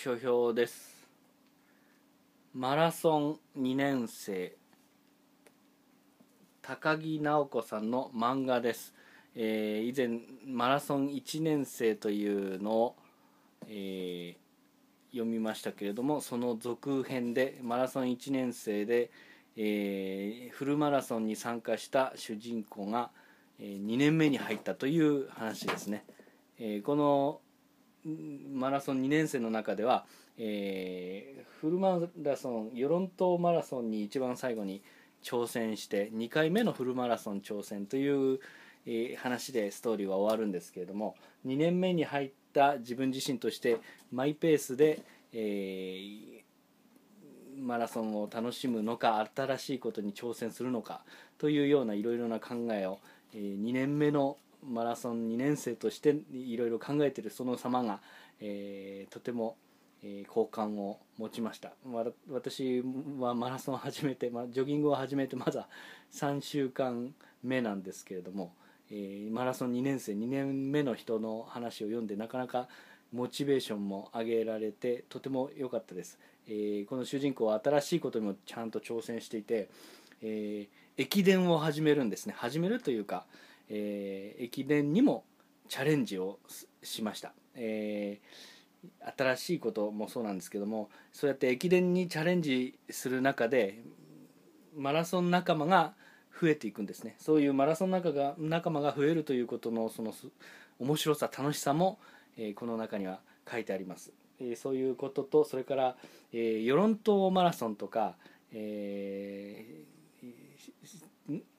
書評ですマラソン2年生高木直子さんの漫画です、えー、以前マラソン1年生というのを、えー、読みましたけれどもその続編でマラソン1年生で、えー、フルマラソンに参加した主人公が、え2年目に入ったという話ですね、えこのマラソン2年生の中では、えー、フルマラソン与論島マラソンに一番最後に挑戦して2回目のフルマラソン挑戦という、えー、話でストーリーは終わるんですけれども2年目に入った自分自身としてマイペースで、えー、マラソンを楽しむのか新しいことに挑戦するのかというようないろいろな考えを、えー、2年目のマラソン2年生としていろいろ考えてるその様が、えー、とても、えー、好感を持ちました私はマラソンを始めて、ま、ジョギングを始めてまだ3週間目なんですけれども、えー、マラソン2年生2年目の人の話を読んでなかなかモチベーションも上げられてとても良かったです、えー、この主人公は新しいことにもちゃんと挑戦していて、えー、駅伝を始めるんですね始めるというか、えー、駅伝にもチャレンジをしました、えー、新しいこともそうなんですけどもそうやって駅伝にチャレンジする中でマラソン仲間が増えていくんですねそういうマラソン仲が仲間が増えるということのその面白さ楽しさも、えー、この中には書いてあります、えー、そういうこととそれから、えー、与論島マラソンとか、えー、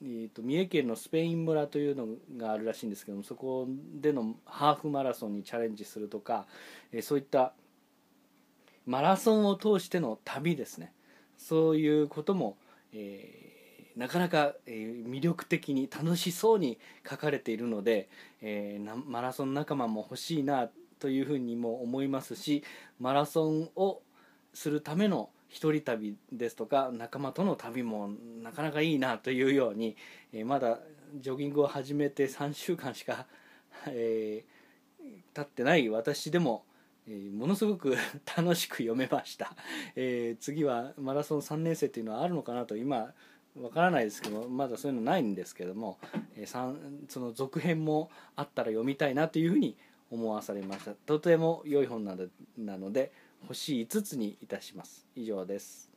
えーと、三重県のスペイン村というのがあるらしいんですけどもそこでのハーフマラソンにチャレンジするとか、えー、そういったマラソンを通しての旅ですねそういうことも、えー、なかなか、えー、魅力的に楽しそうに書かれているので、えー、マラソン仲間も欲しいなというふうにも思いますしマラソンをするための一人旅ですとか仲間との旅もなかなかいいなというように、えまだジョギングを始めて3週間しか、えー、経ってない私でも、えー、ものすごく 楽しく読めました、えー、次はマラソン3年生っていうのはあるのかなと今わからないですけどまだそういうのないんですけども、えー、その続編もあったら読みたいなというふうに思わされましたとても良い本なので星5つにいたします以上です